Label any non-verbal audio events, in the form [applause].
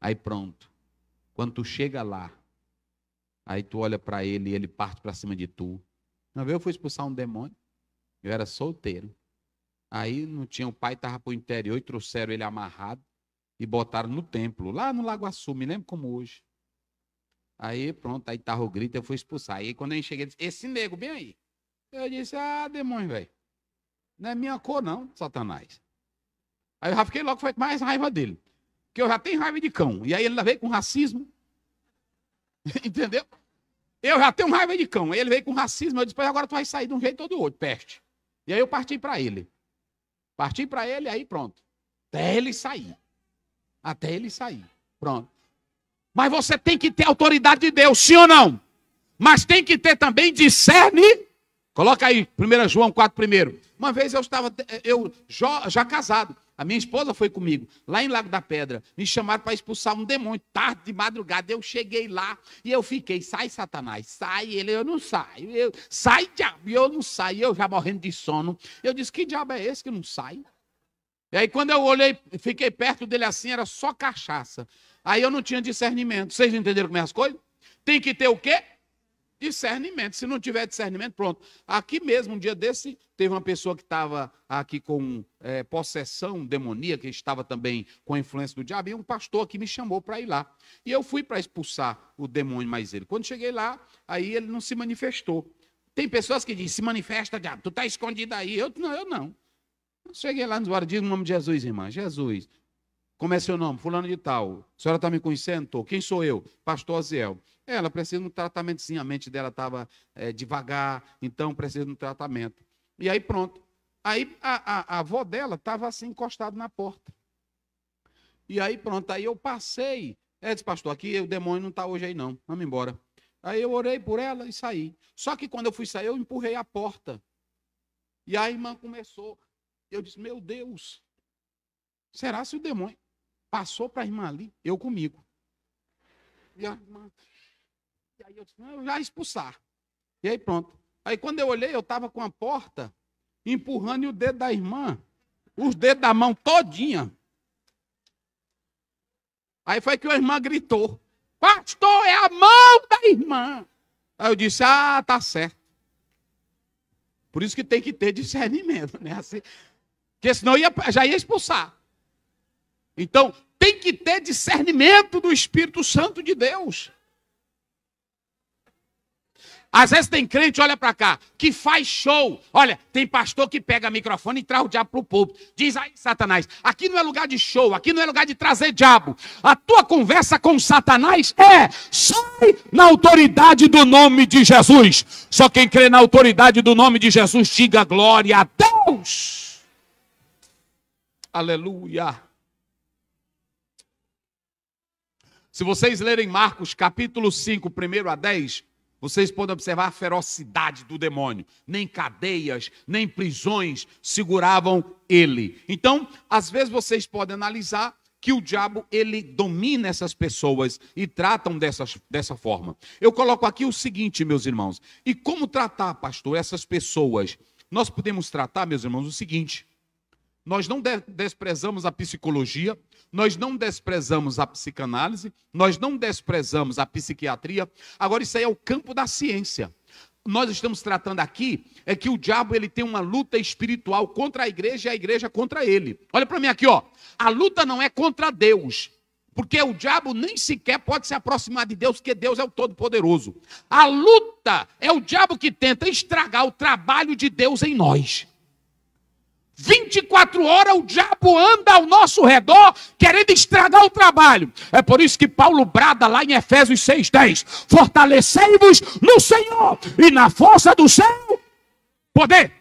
Aí pronto. Quando tu chega lá, aí tu olha para ele e ele parte para cima de tu. Uma vez eu fui expulsar um demônio. Eu era solteiro. Aí não tinha, o pai estava para o interior e trouxeram ele amarrado e botaram no templo, lá no Lago Açu, me lembro como hoje. Aí pronto, aí tava o grito, eu fui expulsar. Aí quando eu cheguei, disse, esse nego, bem aí. Eu disse, ah, demônio, velho. Não é minha cor não, Satanás. Aí eu já fiquei logo, foi mais raiva dele que eu já tenho raiva de cão. E aí ele veio com racismo. [laughs] Entendeu? Eu já tenho raiva de cão. Aí ele veio com racismo. Eu disse, agora tu vai sair de um jeito ou do outro, peste. E aí eu parti para ele. Parti para ele, aí pronto. Até ele sair. Até ele sair. Pronto. Mas você tem que ter autoridade de Deus, sim ou não? Mas tem que ter também discernimento Coloca aí, 1 João 4, primeiro. Uma vez eu estava, eu já casado, a minha esposa foi comigo, lá em Lago da Pedra. Me chamaram para expulsar um demônio, tarde de madrugada. Eu cheguei lá e eu fiquei, sai Satanás, sai ele, eu não saio. Eu, sai diabo, eu não saio. Eu já morrendo de sono. Eu disse, que diabo é esse que não sai? E aí quando eu olhei, fiquei perto dele assim, era só cachaça. Aí eu não tinha discernimento. Vocês entenderam como é as coisas? Tem que ter o quê? Discernimento. Se não tiver discernimento, pronto. Aqui mesmo, um dia desse, teve uma pessoa que estava aqui com é, possessão demoníaca, que estava também com a influência do diabo, e um pastor aqui me chamou para ir lá. E eu fui para expulsar o demônio mais ele. Quando cheguei lá, aí ele não se manifestou. Tem pessoas que dizem, se manifesta, diabo, tu está escondido aí. Eu não, eu não. cheguei lá nos guardias no nome de Jesus, irmã. Jesus, como é seu nome? Fulano de tal. A senhora está me conhecendo? Quem sou eu? Pastor Aziel. Ela precisa de um tratamento, sim. A mente dela estava é, devagar, então precisa de um tratamento. E aí pronto. Aí a, a, a avó dela estava assim, encostada na porta. E aí pronto, aí eu passei. É, disse, pastor, aqui o demônio não está hoje aí não. Vamos embora. Aí eu orei por ela e saí. Só que quando eu fui sair, eu empurrei a porta. E a irmã começou. Eu disse, meu Deus, será se o demônio... Passou para a irmã ali, eu comigo. E, a irmã... e aí eu disse, não, eu já expulsar. E aí pronto. Aí quando eu olhei, eu estava com a porta empurrando o dedo da irmã, os dedos da mão todinha. Aí foi que a irmã gritou: Pastor, é a mão da irmã. Aí eu disse: Ah, tá certo. Por isso que tem que ter discernimento, né? Assim, porque senão ia, já ia expulsar. Então, tem que ter discernimento do Espírito Santo de Deus. Às vezes tem crente, olha para cá, que faz show. Olha, tem pastor que pega microfone e traz o diabo pro povo. Diz aí, Satanás, aqui não é lugar de show, aqui não é lugar de trazer diabo. A tua conversa com Satanás é, sai na autoridade do nome de Jesus. Só quem crê na autoridade do nome de Jesus, diga glória a Deus. Aleluia. Se vocês lerem Marcos capítulo 5, primeiro a 10, vocês podem observar a ferocidade do demônio. Nem cadeias, nem prisões seguravam ele. Então, às vezes vocês podem analisar que o diabo ele domina essas pessoas e tratam dessas, dessa forma. Eu coloco aqui o seguinte, meus irmãos. E como tratar, pastor, essas pessoas? Nós podemos tratar, meus irmãos, o seguinte: nós não de desprezamos a psicologia, nós não desprezamos a psicanálise, nós não desprezamos a psiquiatria. Agora isso aí é o campo da ciência. Nós estamos tratando aqui é que o diabo ele tem uma luta espiritual contra a igreja e a igreja contra ele. Olha para mim aqui, ó. A luta não é contra Deus, porque o diabo nem sequer pode se aproximar de Deus, porque Deus é o Todo-Poderoso. A luta é o diabo que tenta estragar o trabalho de Deus em nós. 24 horas o diabo anda ao nosso redor querendo estragar o trabalho. É por isso que Paulo brada lá em Efésios 6:10: Fortalecei-vos no Senhor e na força do seu poder.